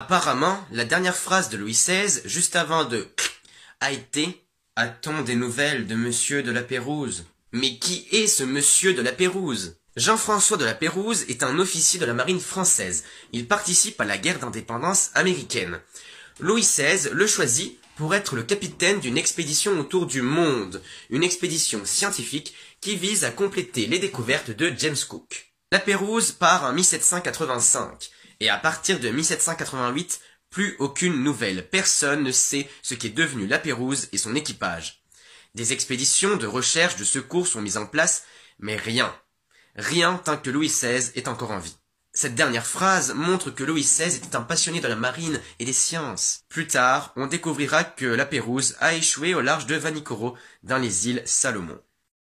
Apparemment, la dernière phrase de Louis XVI, juste avant de a été « A-t-on des nouvelles de Monsieur de la Pérouse ?» Mais qui est ce Monsieur de la Pérouse Jean-François de la Pérouse est un officier de la marine française. Il participe à la guerre d'indépendance américaine. Louis XVI le choisit pour être le capitaine d'une expédition autour du monde, une expédition scientifique qui vise à compléter les découvertes de James Cook. La Pérouse part en 1785. Et à partir de 1788, plus aucune nouvelle. Personne ne sait ce qu'est devenu la Pérouse et son équipage. Des expéditions de recherche de secours sont mises en place, mais rien. Rien tant que Louis XVI est encore en vie. Cette dernière phrase montre que Louis XVI était un passionné de la marine et des sciences. Plus tard, on découvrira que la Pérouse a échoué au large de Vanikoro, dans les îles Salomon.